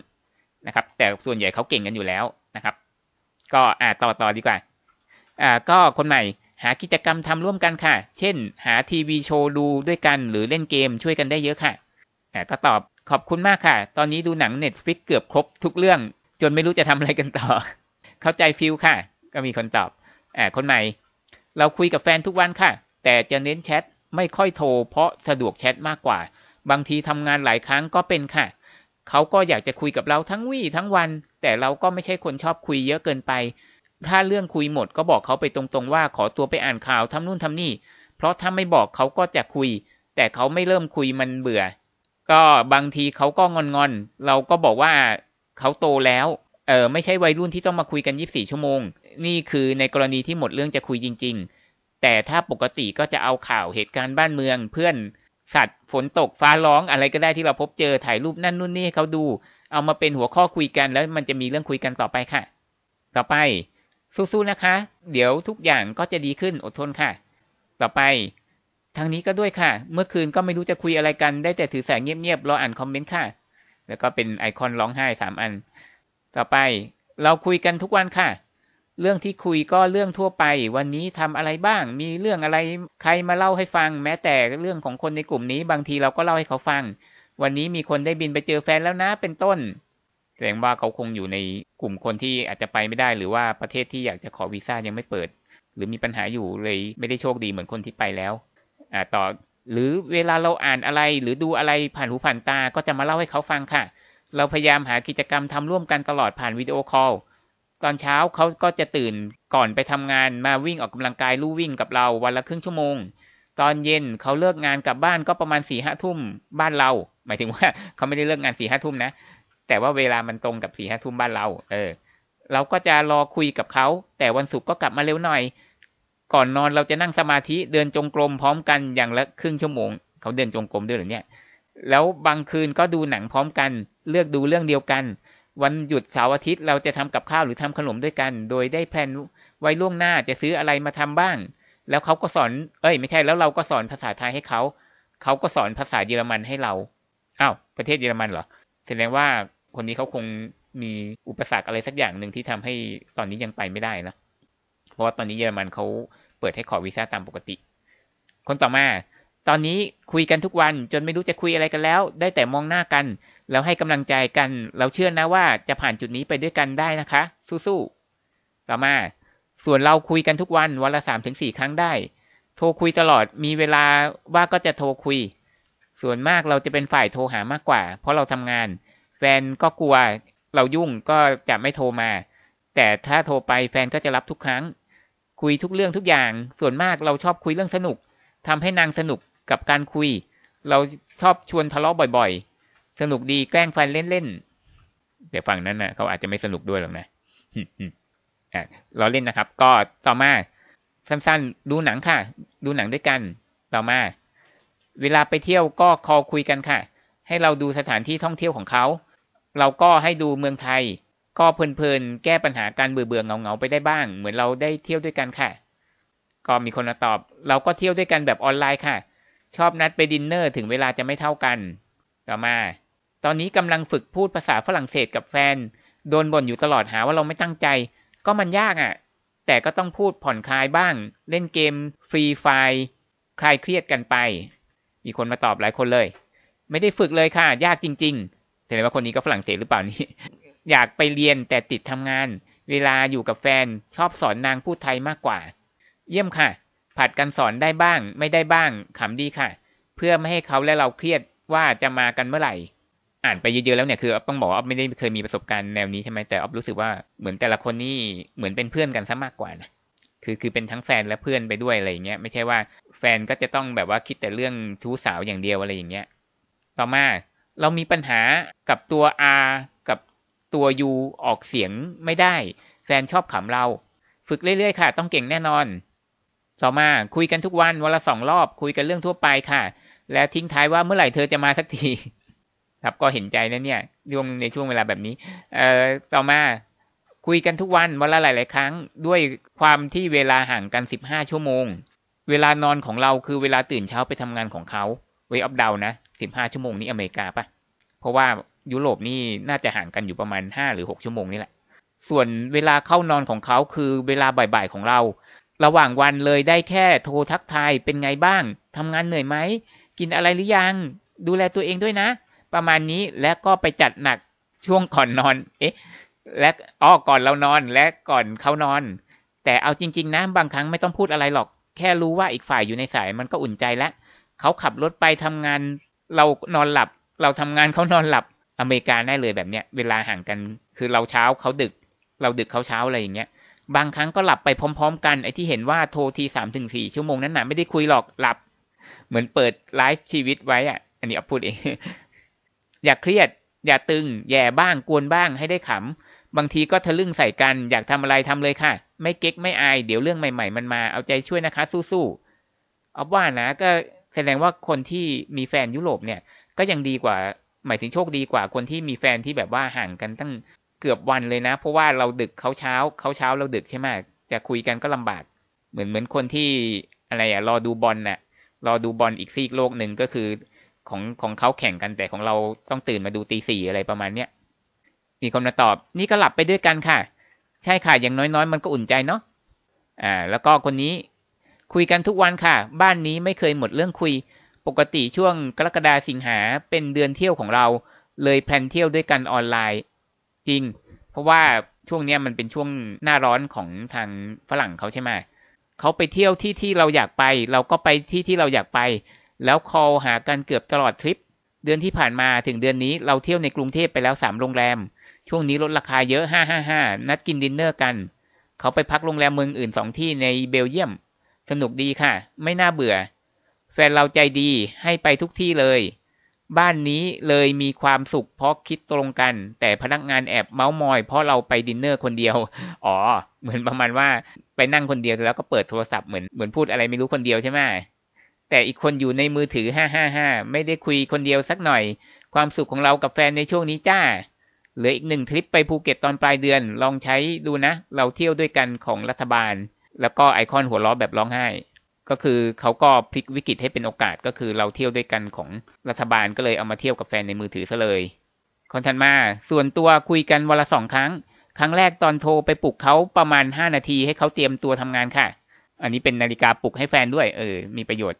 นะครับ แต่ส่วนใหญ่เขาเก่งกันอยู่แล้วนะครับ ก็อ่าต่อต่อดีกว่าอ่าก็คนใหม่ หากิจกรรมทำร่วมกันค่ะ เช่น หาทีวีโชว์ดูด้วยกัน หรือเล่นเกมช่วยกันได้เยอะค่ะอ่าก็ตอบขอบคุณมากค่ะ ตอนนี้ดูหนัง Netflix เกือบครบทุกเรื่อง จนไม่รู้จะทำอะไรกันต่อ เข้าใจฟิลค่ะ ก็มีคนตอบอ่าคนใหม่ เราคุยกับแฟนทุกวันค่ะ แต่จะเน้นแชท ไม่ค่อยโทรเพราะสะดวกแชทมากกว่า บางทีทำงานหลายครั้งก็เป็นค่ะเขาก็อยากจะคุยกับเราทั้งวี่ทั้งวัน แต่เราก็ไม่ใช่คนชอบคุยเยอะเกินไปถ้าเรื่องคุยหมดก็บอกเขาไปตรงๆว่าขอตัวไปอ่านข่าวทำนู่นทำนี่ เพราะถ้าไม่บอกเขาก็จะคุย แต่เขาไม่เริ่มคุยมันเบื่อ ก็บางทีเขาก็งอนๆเราก็บอกว่าเขาโตแล้ว เออไม่ใช่วัยรุ่นที่ต้องมาคุยกันยีิบสี่ชั่วโมง นี่คือในกรณีที่หมดเรื่องจะคุยจริง ๆ แต่ถ้าปกติก็จะเอาข่าวเหตุการณ์บ้านเมือง เพื่อนสัตว์ฝนตกฟ้าร้องอะไรก็ได้ที่เราพบเจอถ่ายรูปนั่นนู่นนี่ให้เขาดู เอามาเป็นหัวข้อคุยกันแล้วมันจะมีเรื่องคุยกันต่อไปค่ะ ต่อไปสู้ๆ นะคะ เดี๋ยวทุกอย่างก็จะดีขึ้นอดทนค่ะ ต่อไปทางนี้ก็ด้วยค่ะ เมื่อคืนก็ไม่รู้จะคุยอะไรกัน ได้แต่ถือแสงเงียบๆรออ่านคอมเมนต์ค่ะ แล้วก็เป็นไอคอนร้องไห้สามอัน ต่อไป เราคุยกันทุกวันค่ะ เรื่องที่คุยก็เรื่องทั่วไป วันนี้ทำอะไรบ้าง มีเรื่องอะไรใครมาเล่าให้ฟัง แม้แต่เรื่องของคนในกลุ่มนี้ บางทีเราก็เล่าให้เขาฟัง วันนี้มีคนได้บินไปเจอแฟนแล้วนะ เป็นต้นแสดงว่าเขาคงอยู่ในกลุ่มคนที่อาจจะไปไม่ได้ หรือว่าประเทศที่อยากจะขอวีซ่ายังไม่เปิด หรือมีปัญหาอยู่เลยไม่ได้โชคดีเหมือนคนที่ไปแล้ว อ่าต่อหรือเวลาเราอ่านอะไร หรือดูอะไรผ่านหูผ่านตาก็จะมาเล่าให้เขาฟังค่ะ เราพยายามหากิจกรรมทำร่วมกันตลอดผ่านวิดีโอคอลตอนเช้าเขาก็จะตื่นก่อนไปทำงานมาวิ่งออกกำลังกายลู่วิ่งกับเราวันละครึ่งชั่วโมง ตอนเย็นเขาเลิกงานกลับบ้านก็ประมาณสี่ห้าทุ่มบ้านเรา หมายถึงว่าเขาไม่ได้เลิกงานสี่ห้าทุ่มนะแต่ว่าเวลามันตรงกับสี่ห้าทุ่มบ้านเรา เออ เราก็จะรอคุยกับเขา แต่วันศุกร์ก็กลับมาเร็วหน่อย ก่อนนอนเราจะนั่งสมาธิเดินจงกรมพร้อมกันอย่างละครึ่งชั่วโมง เขาเดินจงกรมด้วยหรือเนี่ย แล้วบางคืนก็ดูหนังพร้อมกัน เลือกดูเรื่องเดียวกัน วันหยุดเสาร์อาทิตย์เราจะทำกับข้าวหรือทำขนมด้วยกัน โดยได้แพลนไว้ล่วงหน้าจะซื้ออะไรมาทำบ้างแล้วเขาก็สอน เอ้ยไม่ใช่ แล้วเราก็สอนภาษาไทยให้เขา เขาก็สอนภาษาเยอรมันให้เรา อ้าวประเทศเยอรมันเหรอ แสดงว่าคนนี้เขาคงมีอุปสรรคอะไรสักอย่างหนึ่งที่ทำให้ตอนนี้ยังไปไม่ได้นะเพราะว่าตอนนี้เยอรมันเขาเปิดให้ขอวีซ่าตามปกติ คนต่อมา ตอนนี้คุยกันทุกวันจนไม่รู้จะคุยอะไรกันแล้ว ได้แต่มองหน้ากัน แล้วให้กำลังใจกัน เราเชื่อนะว่าจะผ่านจุดนี้ไปด้วยกันได้นะคะ สู้ๆ ต่อมา ส่วนเราคุยกันทุกวันวันละสามถึงสี่ครั้งได้ โทรคุยตลอดมีเวลาว่าก็จะโทรคุย ส่วนมากเราจะเป็นฝ่ายโทรหามากกว่า เพราะเราทำงานแฟนก็กลัวเรายุ่งก็จะไม่โทรมา แต่ถ้าโทรไปแฟนก็จะรับทุกครั้ง คุยทุกเรื่องทุกอย่างส่วนมากเราชอบคุยเรื่องสนุก ทำให้นางสนุกกับการคุย เราชอบชวนทะเลาะบ่อยๆ สนุกดีแกล้งแฟนเล่นๆเดี๋ยวฝั่งนั้นนะ่ะเขาอาจจะไม่สนุกด้วยหรอกนะอ่ะเราเล่นนะครับ ก็ต่อมา สั้นๆดูหนังค่ะ ดูหนังด้วยกัน ต่อมา เวลาไปเที่ยวก็คอคุยกันค่ะ ให้เราดูสถานที่ท่องเที่ยวของเขาเราก็ให้ดูเมืองไทย ก็เพลินๆ แก้ปัญหาการเบื่อเบื่อเงาเงาไปได้บ้าง เหมือนเราได้เที่ยวด้วยกันค่ะ ก็มีคนมาตอบ เราก็เที่ยวด้วยกันแบบออนไลน์ค่ะ ชอบนัดไปดินเนอร์ถึงเวลาจะไม่เท่ากัน ต่อมา ตอนนี้กำลังฝึกพูดภาษาฝรั่งเศสกับแฟน โดนบ่นอยู่ตลอดหาว่าเราไม่ตั้งใจ ก็มันยากอะ่ะ แต่ก็ต้องพูดผ่อนคลายบ้าง เล่นเกมฟรีไฟคลายเครียดกันไป มีคนมาตอบหลายคนเลย ไม่ได้ฝึกเลยค่ะ ยากจริง ๆห็นว่าคนนี้ก็ฝรั่งเศสหรือเปล่านี่อยากไปเรียนแต่ติดทำงาน เวลาอยู่กับแฟนชอบสอนนางพูดไทยมากกว่า เยี่ยมค่ะ ผัดกันสอนได้บ้าง ไม่ได้บ้างขำดีค่ะ เพื่อไม่ให้เขาและเราเครียดว่าจะมากันเมื่อไหร่อ่านไปเยอะๆแล้วเนี่ยคือต้องบอกว่าไม่ได้เคยมีประสบการณ์แนวนี้ใช่ไหมแต่ออฟรู้สึกว่าเหมือนแต่ละคนนี่เหมือนเป็นเพื่อนกันซะมากกว่านะคือคือเป็นทั้งแฟนและเพื่อนไปด้วยอะไรอย่างเงี้ยไม่ใช่ว่า แฟนก็จะต้องแบบว่าคิดแต่เรื่องทู้สาวอย่างเดียวอะไรอย่างเงี้ยต่อมาเรามีปัญหากับตัว R กับตัว U ออกเสียงไม่ได้ แฟนชอบขำเรา ฝึกเรื่อยๆ ค่ะ ต้องเก่งแน่นอน ต่อมาคุยกันทุกวัน วันละสองรอบคุยกันเรื่องทั่วไปค่ะ และทิ้งท้ายว่าเมื่อไหร่เธอจะมาสักทีครับก็เห็นใจนะเนี่ยดวงในช่วงเวลาแบบนี้ เอ่อต่อมา คุยกันทุกวัน วันละหลาย ๆ ครั้งด้วยความที่เวลาห่างกันสิบห้าชั่วโมง เวลานอนของเราคือเวลาตื่นเช้าไปทำงานของเขา way of down นะสิบห้าชั่วโมงนี้อเมริกาปะเพราะว่ายุโรปนี่น่าจะห่างกันอยู่ประมาณห้าหรือหกชั่วโมงนี่แหละ ส่วนเวลาเข้านอนของเขาคือเวลาบ่ายๆของเรา ระหว่างวันเลยได้แค่โทรทักทายเป็นไงบ้าง ทำงานเหนื่อยไหม กินอะไรหรือยัง ดูแลตัวเองด้วยนะ ประมาณนี้และก็ไปจัดหนักช่วงก่อนนอน เอ๊ะ และอ้อก่อนเรานอนและก่อนเขานอน แต่เอาจริงๆนะบางครั้งไม่ต้องพูดอะไรหรอก แค่รู้ว่าอีกฝ่ายอยู่ในสายมันก็อุ่นใจแล้วเขาขับรถไปทำงานเรานอนหลับ เราทำงานเขานอนหลับอเมริกาได้เลยแบบเนี้ยเวลาห่างกัน คือเราเช้าเขาดึก เราดึกเขาเช้าอะไรอย่างเงี้ยบางครั้งก็หลับไปพร้อมๆกันไอ้ที่เห็นว่าโทรทีสามถึงสี่ชั่วโมงนั้นน่ะไม่ได้คุยหรอกหลับ เหมือนเปิดไลฟ์ชีวิตไว้อ่ะอันนี้เอาพูดเอง อย่าเครียด อย่าตึง แย่บ้างกวนบ้างให้ได้ขำบางทีก็ทะลึ่งใส่กัน อยากทำอะไรทำเลยค่ะ ไม่เก๊กไม่อายเดี๋ยวเรื่องใหม่ๆมันมาเอาใจช่วยนะคะ สู้ๆเอาว่านะก็แสดงว่าคนที่มีแฟนยุโรปเนี่ย ก็ยังดีกว่าหมายถึงโชคดีกว่าคนที่มีแฟนที่แบบว่าห่างกันตั้งเกือบวันเลยนะ เพราะว่าเราดึกเขาเช้าเขาเช้า เราดึกใช่ไหมจะคุยกันก็ลำบาก เหมือนเหมือนคนที่อะไรอะรอดูบอลน่ะรอดูบอลอีกซีกโลกหนึ่งก็คือของของเขาแข่งกันแต่ของเราต้องตื่นมาดูตีสี่อะไรประมาณเนี้ยมีคนมาตอบนี่ก็หลับไปด้วยกันค่ะ ใช่ค่ะ อย่างน้อย ๆ มันก็อุ่นใจเนาะอ่า แล้วก็คนนี้คุยกันทุกวันค่ะ บ้านนี้ไม่เคยหมดเรื่องคุย ปกติช่วงกรกฎาสิงหาเป็นเดือนเที่ยวของเรา เลยแพลนเที่ยวด้วยกันออนไลน์ จริง เพราะว่าช่วงนี้มันเป็นช่วงหน้าร้อนของทางฝรั่งเขาใช่ไหมเขาไปเที่ยวที่ที่เราอยากไป เราก็ไปที่ที่เราอยากไป แล้วคอลหากันเกือบตลอดทริป เดือนที่ผ่านมาถึงเดือนนี้เราเที่ยวในกรุงเทพไปแล้วสามโรงแรม ช่วงนี้ลดราคาเยอะห้าห้าห้านัดกินดินเนอร์กัน เขาไปพักโรงแรมเมืองอื่นสองที่ในเบลเยียมสนุกดีค่ะ ไม่น่าเบื่อ แฟนเราใจดีให้ไปทุกที่เลย บ้านนี้เลยมีความสุขเพราะคิดตรงกัน แต่พนักงานแอบเมาส์มอยเพราะเราไปดินเนอร์คนเดียว อ๋อ เหมือนประมาณว่าไปนั่งคนเดียวแล้วก็เปิดโทรศัพท์เหมือนเหมือนพูดอะไรไม่รู้คนเดียวใช่ไหมแต่อีกคนอยู่ในมือถือห้าห้าห้าไม่ได้คุยคนเดียวสักหน่อย ความสุขของเรากับแฟนในช่วงนี้จ้าเหลืออีกหนึ่งทริปไปภูเก็ตตอนปลายเดือน ลองใช้ดูนะ เราเที่ยวด้วยกันของรัฐบาลแล้วก็ไอคอนหัวล้อแบบร้องไห้ ก็คือเขาก็พลิกวิกฤตให้เป็นโอกาสก็คือเราเที่ยวด้วยกันของรัฐบาลก็เลยเอามาเที่ยวกับแฟนในมือถือซะเลยคนทันมา ส่วนตัวคุยกันวันละสองครั้ง ครั้งแรกตอนโทรไปปลุกเขาประมาณห้านาทีให้เขาเตรียมตัวทำงานค่ะ อันนี้เป็นนาฬิกาปลุกให้แฟนด้วยเออ มีประโยชน์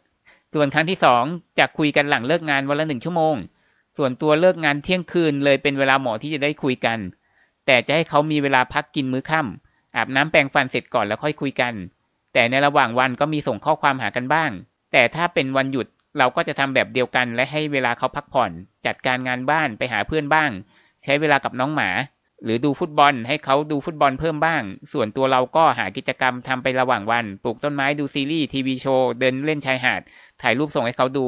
ส่วนครั้งที่สองจะคุยกันหลังเลิกงานวันละหนึ่งชั่วโมง ส่วนตัวเลิกงานเที่ยงคืนเลยเป็นเวลาเหมาะที่จะได้คุยกัน แต่จะให้เขามีเวลาพักกินมื้อค่ำอาบน้ำแปรงฟันเสร็จก่อนแล้วค่อยคุยกัน แต่ในระหว่างวันก็มีส่งข้อความหากันบ้าง แต่ถ้าเป็นวันหยุดเราก็จะทำแบบเดียวกัน และให้เวลาเขาพักผ่อน จัดการงานบ้านไปหาเพื่อนบ้าง ใช้เวลากับน้องหมา หรือดูฟุตบอลให้เขาดูฟุตบอลเพิ่มบ้าง ส่วนตัวเราก็หากิจกรรมทำไประหว่างวัน ปลูกต้นไม้ดูซีรีส์ทีวีโชว์เดินเล่นชายหาด ถ่ายรูปส่งให้เขาดู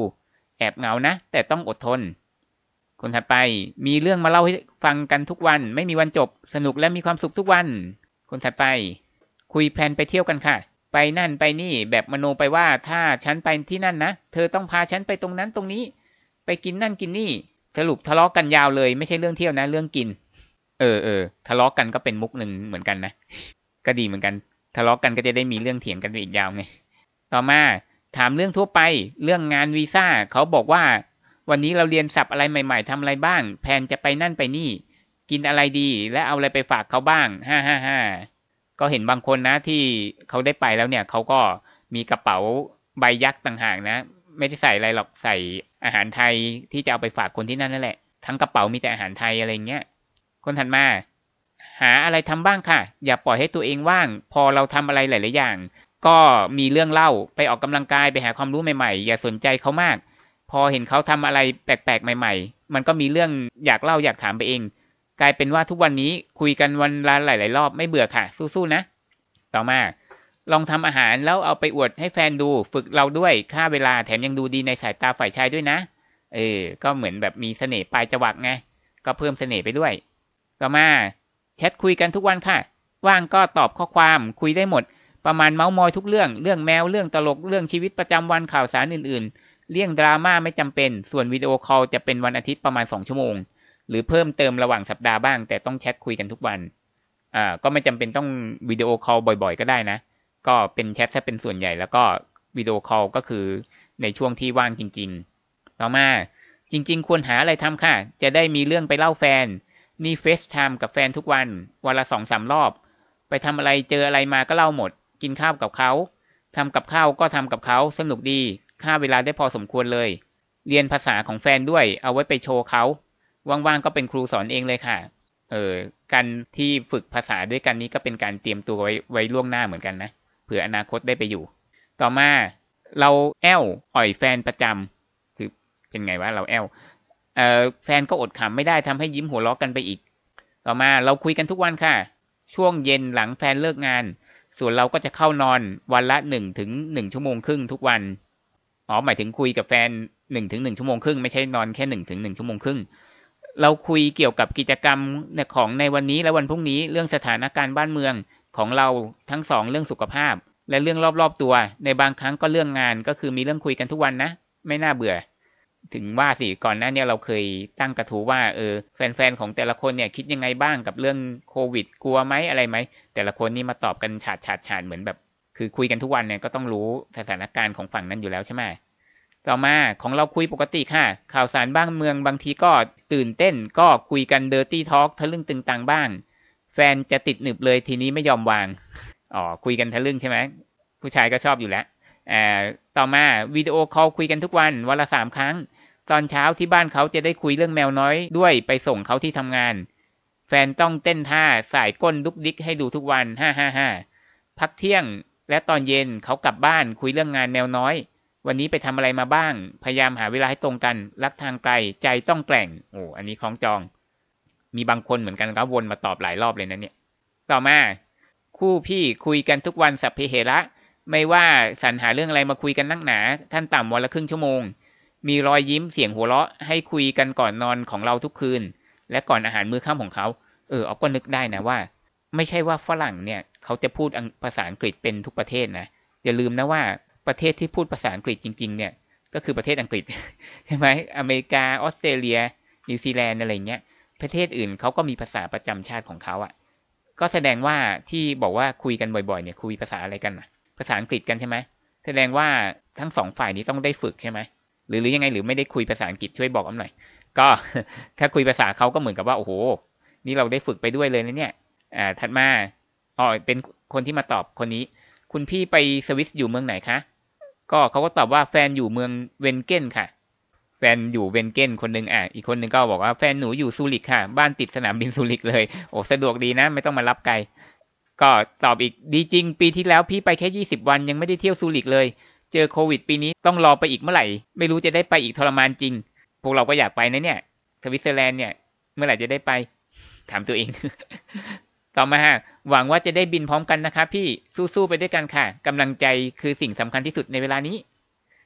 แอบเหงานะ แต่ต้องอดทนคนถัดไปมีเรื่องมาเล่าให้ฟังกันทุกวัน ไม่มีวันจบ สนุกและมีความสุขทุกวันคนถัดไปคุยแพลนไปเที่ยวกันค่ะ ไปนั่นไปนี่ แบบมโนไปว่าถ้าฉันไปที่นั่นนะเธอต้องพาฉันไปตรงนั้นตรงนี้ ไปกินนั่นกินนี่สรุปทะเลาะกกันยาวเลย ไม่ใช่เรื่องเที่ยวนะเรื่องกิน เออเออทะเลาะกกันก็เป็นมุกหนึ่งเหมือนกันนะก็ดีเหมือนกัน ทะเลาะกกันก็จะได้มีเรื่องเถียงกันอีกยาวไงต่อมาถามเรื่องทั่วไปเรื่องงานวีซ่า เขาบอกว่า วันนี้เราเรียนศัพท์อะไรใหม่ ๆ ทำอะไรบ้าง แพนจะไปนั่นไปนี่กินอะไรดี และเอาอะไรไปฝากเขาบ้างห้าห้าห้าก็เห็นบางคนนะที่เขาได้ไปแล้วเนี่ยเขาก็มีกระเป๋าใบยักษ์ต่างหากนะ ไม่ได้ใส่อะไรหรอกใส่อาหารไทยที่จะเอาไปฝากคนที่นั่นนั่นแหละ ทั้งกระเป๋ามีแต่อาหารไทยอะไรเงี้ย คนถัดมาหาอะไรทำบ้างค่ะ อย่าปล่อยให้ตัวเองว่าง พอเราทำอะไรหลาย ๆ อย่าง ก็มีเรื่องเล่าไปออกกำลังกายไปหาความรู้ใหม่ ๆ อย่าสนใจเขามาก พอเห็นเขาทำอะไรแปลก ๆ ใหม่ ๆ มันก็มีเรื่องอยากเล่าอยากถามไปเองกลายเป็นว่าทุกวันนี้คุยกันวันละหลายๆ รอบไม่เบื่อค่ะ สู้ๆนะ ต่อมา ลองทำอาหารแล้วเอาไปอวดให้แฟนดูฝึกเราด้วยค่าเวลาแถมยังดูดีในสายตาฝ่ายชายด้วยนะ เออ ก็เหมือนแบบมีเสน่ห์ปลายจวักไงก็เพิ่มเสน่ห์ไปด้วย ต่อมาแชทคุยกันทุกวันค่ะ ว่างก็ตอบข้อความคุยได้หมด ประมาณเมาส์มอยทุกเรื่องเรื่องแมวเรื่องตลกเรื่องชีวิตประจำวันข่าวสารอื่น ๆ เลี่ยงดราม่าไม่จำเป็นส่วนวิดีโอคอลจะเป็นวันอาทิตย์ประมาณสองชั่วโมงหรือเพิ่มเติมระหว่างสัปดาห์บ้างแต่ต้องแชทคุยกันทุกวัน อ่าก็ไม่จำเป็นต้องวิดีโอคอลบ่อยๆ ก็ได้นะ ก็เป็นแชทถ้าเป็นส่วนใหญ่แล้วก็วิดีโอคอลก็คือในช่วงที่ว่างจริง ๆ ต่อมาจริงๆควรหาอะไรทำค่ะจะได้มีเรื่องไปเล่าแฟน นี่เฟซไทม์กับแฟนทุกวันวันละสองสามรอบ ไปทำอะไรเจออะไรมาก็เล่าหมด กินข้าวกับเขาทำกับข้าวก็ทำกับเขาสนุกดีค่าเวลาได้พอสมควรเลย เรียนภาษาของแฟนด้วย เอาไว้ไปโชว์เขาว่างๆ ก็เป็นครูสอนเองเลยค่ะ เออการที่ฝึกภาษาด้วยกันนี้ก็เป็นการเตรียมตัวไว้ไว้ล่วงหน้าเหมือนกันนะ เผื่ออนาคตได้ไปอยู่ ต่อมาเราแอลอ่อยแฟนประจำ คือเป็นไงวะเราแอลเออแฟนก็อดขำไม่ได้ทำให้ยิ้มหัวเราะกันไปอีก ต่อมาเราคุยกันทุกวันค่ะ ช่วงเย็นหลังแฟนเลิกงาน ส่วนเราก็จะเข้านอนวันละหนึ่งถึงหนึ่งชั่วโมงครึ่งทุกวัน อ๋อหมายถึงคุยกับแฟนหนึ่งถึงหนึ่งชั่วโมงครึ่งไม่ใช่นอนแค่หนึ่งถึงหนึ่งชั่วโมงครึ่งเราคุยเกี่ยวกับกิจกรรมของในวันนี้และวันพรุ่งนี้เรื่องสถานการณ์บ้านเมืองของเราทั้งสองเรื่องสุขภาพ และเรื่องรอบๆตัว ในบางครั้งก็เรื่องงานก็คือมีเรื่องคุยกันทุกวันนะไม่น่าเบื่อ ถึงว่าสิก่อนหน้านี้เราเคยตั้งกระทู้ว่าเออแฟนๆของแต่ละคนเนี่ยคิดยังไงบ้างกับเรื่องโควิดกลัวไหมอะไรไหมแต่ละคนนี่มาตอบกันฉาดฉาดฉาดเหมือนแบบ คือคุยกันทุกวันเนี่ยก็ต้องรู้สถานการณ์ของฝั่งนั้นอยู่แล้วใช่ไหมต่อมาของเราคุยปกติค่ะ ข่าวสารบ้านเมืองบางทีก็ตื่นเต้นก็คุยกันเดอร์ตี้ทอล์กทะลึ่งตึงตังบ้าง แฟนจะติดหนึบเลยทีนี้ไม่ยอมวาง อ๋อ คุยกันทะลึ่งใช่ไหมผู้ชายก็ชอบอยู่แล้วอ่ต่อมาวิดีโอคอลคุยกันทุกวัน วันละสามครั้ง ตอนเช้าที่บ้านเขาจะได้คุยเรื่องแมวน้อยด้วยไปส่งเขาที่ทำงาน แฟนต้องเต้นท่าสายก้นดุกดิกให้ดูทุกวันห้าห้าห้าพักเที่ยงและตอนเย็นเขากลับบ้านคุยเรื่องงานแมวน้อยวันนี้ไปทำอะไรมาบ้าง พยายามหาเวลาให้ตรงกัน รักทางไกล ใจต้องแกร่ง โอ้ อันนี้คลองจอง มีบางคนเหมือนกันครับวนมาตอบหลายรอบเลยนะเนี่ย ต่อมา คู่พี่คุยกันทุกวันสัพเพเหระ ไม่ว่าสรรหาเรื่องอะไรมาคุยกันนั่งหนาขั้นต่ำวันละครึ่งชั่วโมง มีรอยยิ้มเสียงหัวเราะให้คุยกันก่อนนอนของเราทุกคืน และก่อนอาหารมื้อค่ำของเขา เออ ออฟก็นึกได้นะว่า ไม่ใช่ว่าฝรั่งเนี่ย เขาจะพูดภาษาอังกฤษเป็นทุกประเทศนะ อย่าลืมนะว่าประเทศที่พูดภาษาอังกฤษจริงๆ เนี่ย ก็คือประเทศอังกฤษใช่ไหมอเมริกา ออสเตรเลีย นิวซีแลนด์อะไรเงี้ย ประเทศอื่นเขาก็มีภาษาประจำชาติของเขาอะ่ะ ก็แสดงว่าที่บอกว่าคุยกันบ่อยๆ เนี่ยคุยภาษาอะไรกันนะภาษาอังกฤษกันใช่ไหม แสดงว่าทั้งสองฝ่ายนี้ต้องได้ฝึกใช่ไหม หรือหรือยังไงหรือไม่ได้คุยภาษาอังกฤษช่วยบอกอำหน่อย ก็ถ้าคุยภาษาเขาก็เหมือนกับว่าโอ้โห นี่เราได้ฝึกไปด้วยเลยนะเนี่ย อ่า ถัดมา อ๋อ เป็นคนที่มาตอบคนนี้ คุณพี่ไปสวิสอยู่เมืองไหนคะก็เขาก็ตอบว่าแฟนอยู่เมืองเวนเกนค่ะ แฟนอยู่เวนเกนคนหนึ่งอ่ะอีกคนหนึ่งก็บอกว่าแฟนหนูอยู่ซูริกค่ะ บ้านติดสนามบินซูริกเลย โอ้สะดวกดีนะ ไม่ต้องมารับไกลก็ตอบอีกดีจริง ปีที่แล้วพี่ไปแค่ยี่สิบวันยังไม่ได้เที่ยวซูริกเลย เจอโควิด ปีนี้ต้องรอไปอีกเมื่อไหร่ไม่รู้จะได้ไปอีกทรมานจริง พวกเราก็อยากไปนะเนี่ยสวิตเซอร์แลนด์เนี่ย เมื่อไหร่จะได้ไป ถามตัวเองต่อมาหวังว่าจะได้บินพร้อมกันนะคะพี่สู้ๆไปด้วยกันค่ะกำลังใจคือสิ่งสำคัญที่สุดในเวลานี้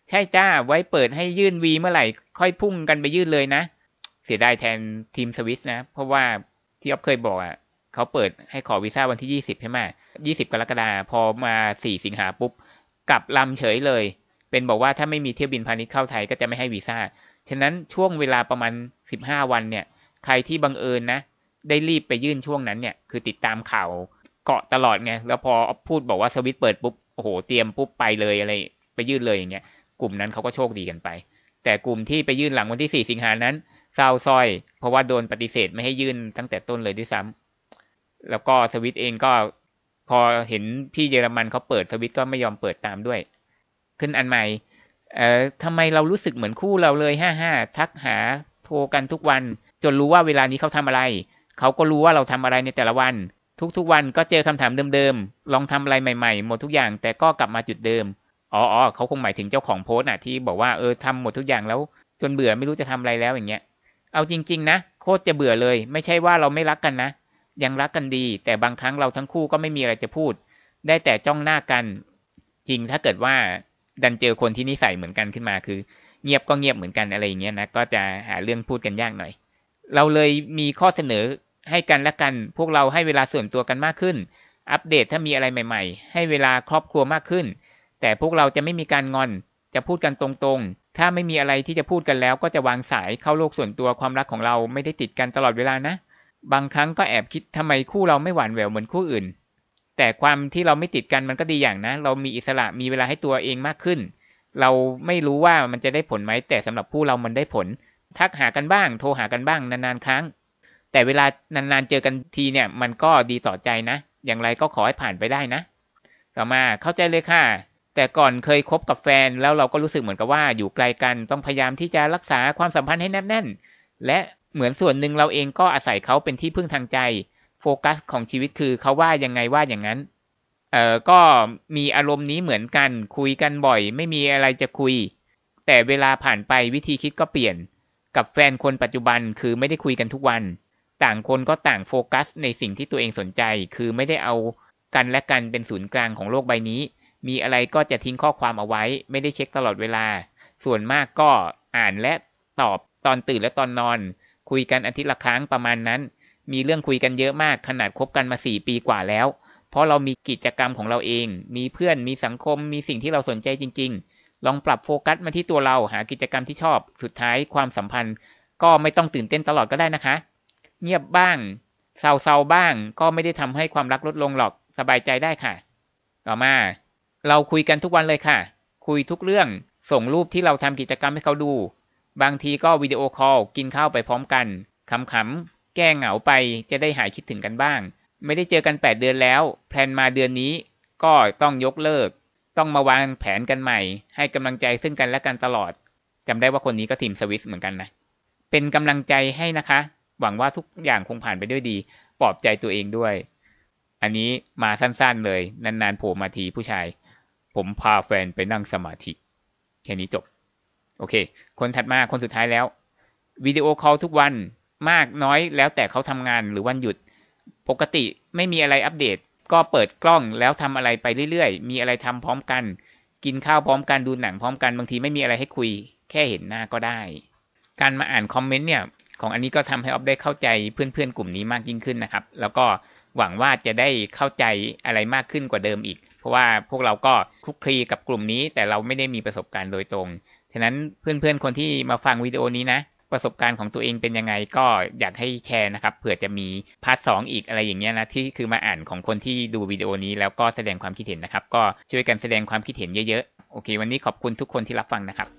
ใช่จ้าไว้เปิดให้ยื่นวีเมื่อไหร่ ค่อยพุ่งกันไปยื่นเลยนะ เสียดายแทนทีมสวิสนะเพราะว่าที่อ๊อฟเคยบอกอ่ะเขาเปิดให้ขอวีซ่าวันที่ยี่สิบใช่ไหมยี่สิบกรกฎาพอมาสี่สิงหาปุ๊บกลับลำเฉยเลย เป็นบอกว่าถ้าไม่มีเที่ยวบินพาณิชย์เข้าไทยก็จะไม่ให้วีซ่าฉะนั้นช่วงเวลาประมาณสิบห้าวันเนี่ยใครที่บังเอิญนะได้รีบไปยื่นช่วงนั้นเนี่ยคือติดตามข่าวเกาะตลอดไงแล้วพอพูดบอกว่าสวิตเปิดปุ๊บโอ้โหเตรียมปุ๊บไปเลยอะไร ไปยื่นเลยอย่างเงี้ยกลุ่มนั้นเขาก็โชคดีกันไป แต่กลุ่มที่ไปยื่นหลังวันที่สี่สิงหานั้นเศร้าซอยเพราะว่าโดนปฏิเสธไม่ให้ยื่นตั้งแต่ต้นเลยด้วยซ้ำ แล้วก็สวิตเองก็พอเห็นพี่เยอรมันเขาเปิดสวิตก็ไม่ยอมเปิดตามด้วย ขึ้นอันใหม่เอ่อทำไมเรารู้สึกเหมือนคู่เราเลยห้าห้าทักหาโทรกันทุกวันจนรู้ว่าเวลานี้เขาทำอะไรเขาก็รู้ว่าเราทำอะไรในแต่ละวัน ทุก ๆ วันก็เจอคำถามเดิมๆ ลองทำอะไรใหม่ ๆ หมดทุกอย่างแต่ก็กลับมาจุดเดิม อ๋อเขาคงหมายถึงเจ้าของโพสต์น่ะที่บอกว่าเออทำหมดทุกอย่างแล้วจนเบื่อไม่รู้จะทำอะไรแล้วอย่างเงี้ย เอาจริงๆนะโคตรจะเบื่อเลย ไม่ใช่ว่าเราไม่รักกันนะยังรักกันดี แต่บางครั้งเราทั้งคู่ก็ไม่มีอะไรจะพูด ได้แต่จ้องหน้ากันจริงถ้าเกิดว่าดันเจอคนที่นิสัยเหมือนกันขึ้นมา คือ เงียบก็เงียบเหมือนกันอะไรอย่างเงี้ยนะก็จะหาเรื่องพูดกันยากหน่อย เราเลยมีข้อเสนอให้กันและกัน พวกเราให้เวลาส่วนตัวกันมากขึ้น อัปเดตถ้ามีอะไรใหม่ๆ ให้เวลาครอบครัวมากขึ้น แต่พวกเราจะไม่มีการงอน จะพูดกันตรงๆ ถ้าไม่มีอะไรที่จะพูดกันแล้ว ก็จะวางสายเข้าโลกส่วนตัวความรักของเราไม่ได้ติดกันตลอดเวลานะ บางครั้งก็แอบคิดทำไมคู่เราไม่หวานแหววเหมือนคู่อื่น แต่ความที่เราไม่ติดกันมันก็ดีอย่างนะ เรามีอิสระมีเวลาให้ตัวเองมากขึ้น เราไม่รู้ว่ามันจะได้ผลไหมแต่สำหรับผู้เรามันได้ผล ทักหากันบ้าง โทรหากันบ้างนานๆครั้งแต่เวลานานๆเจอกันทีเนี่ย มันก็ดีต่อใจนะ อย่างไรก็ขอให้ผ่านไปได้นะ ต่อมาเข้าใจเลยค่ะ แต่ก่อนเคยคบกับแฟนแล้วเราก็รู้สึกเหมือนกับว่าอยู่ไกลกันต้องพยายามที่จะรักษาความสัมพันธ์ให้แนบแน่นและเหมือนส่วนหนึ่งเราเองก็อาศัยเขาเป็นที่พึ่งทางใจ โฟกัสของชีวิตคือเขาว่ายังไงว่าอย่างนั้น เอ่อ ก็มีอารมณ์นี้เหมือนกันคุยกันบ่อย ไม่มีอะไรจะคุย แต่เวลาผ่านไปวิธีคิดก็เปลี่ยน กับแฟนคนปัจจุบันคือไม่ได้คุยกันทุกวันต่างคนก็ต่างโฟกัสในสิ่งที่ตัวเองสนใจ คือไม่ได้เอากันและกันเป็นศูนย์กลางของโลกใบนี้ มีอะไรก็จะทิ้งข้อความเอาไว้ ไม่ได้เช็คตลอดเวลา ส่วนมากก็อ่านและตอบตอนตื่นและตอนนอน คุยกันอาทิตย์ละครั้งประมาณนั้น มีเรื่องคุยกันเยอะมาก ขนาดคบกันมาสี่ปีกว่าแล้ว เพราะเรามีกิจกรรมของเราเอง มีเพื่อน มีสังคม มีสิ่งที่เราสนใจจริง ๆ ลองปรับโฟกัสมาที่ตัวเรา หากิจกรรมที่ชอบสุดท้ายความสัมพันธ์ ก็ไม่ต้องตื่นเต้นตลอดก็ได้นะคะเงียบบ้างเศร้าๆบ้าง ก็ไม่ได้ทำให้ความรักลดลงหรอก สบายใจได้ค่ะ ต่อมา เราคุยกันทุกวันเลยค่ะ คุยทุกเรื่อง ส่งรูปที่เราทำกิจกรรมให้เขาดู บางทีก็วิดีโอคอล กินข้าวไปพร้อมกันขำๆ แก้เหงาไป จะได้หายคิดถึงกันบ้าง ไม่ได้เจอกัน 8 เดือนแล้วแพลนมาเดือนนี้ ก็ต้องยกเลิก ต้องมาวางแผนกันใหม่ ให้กำลังใจซึ่งกันและกันตลอดจำได้ว่าคนนี้ก็ทีมสวิสเหมือนกันนะ เป็นกำลังใจให้นะคะหวังว่าทุกอย่างคงผ่านไปด้วยดี ปลอบใจตัวเองด้วย อันนี้มาสั้นๆเลย นานๆผมมาทีผู้ชาย ผมพาแฟนไปนั่งสมาธิ แค่นี้จบ โอเค คนถัดมา คนสุดท้ายแล้ว วิดีโอคอลทุกวัน มากน้อยแล้วแต่เขาทำงานหรือวันหยุด ปกติไม่มีอะไรอัปเดต ก็เปิดกล้องแล้วทำอะไรไปเรื่อยๆ มีอะไรทำพร้อมกัน กินข้าวพร้อมกันดูหนังพร้อมกัน บางทีไม่มีอะไรให้คุย แค่เห็นหน้าก็ได้ การมาอ่านคอมเมนต์เนี่ยของอันนี้ก็ทำให้ออฟได้เข้าใจเพื่อนๆกลุ่มนี้มากยิ่งขึ้นนะครับแล้วก็หวังว่าจะได้เข้าใจอะไรมากขึ้นกว่าเดิมอีก เพราะว่าพวกเราก็คลุกคลีกับกลุ่มนี้แต่เราไม่ได้มีประสบการณ์โดยตรงฉะนั้นเพื่อนๆ คนที่มาฟังวิดีโอนี้นะ ประสบการณ์ของตัวเองเป็นยังไงก็อยากให้แชร์นะครับเผื่อจะมีพาร์ทสอีกอะไรอย่างเงี้ยนะที่คือมาอ่านของคนที่ดูวิดีโอนี้แล้วก็แสดงความคิดเห็นนะครับ ก็ช่วยกันแสดงความคิดเห็นเยอะๆโอเค วันนี้ขอบคุณทุกคนที่รับฟังนะครับ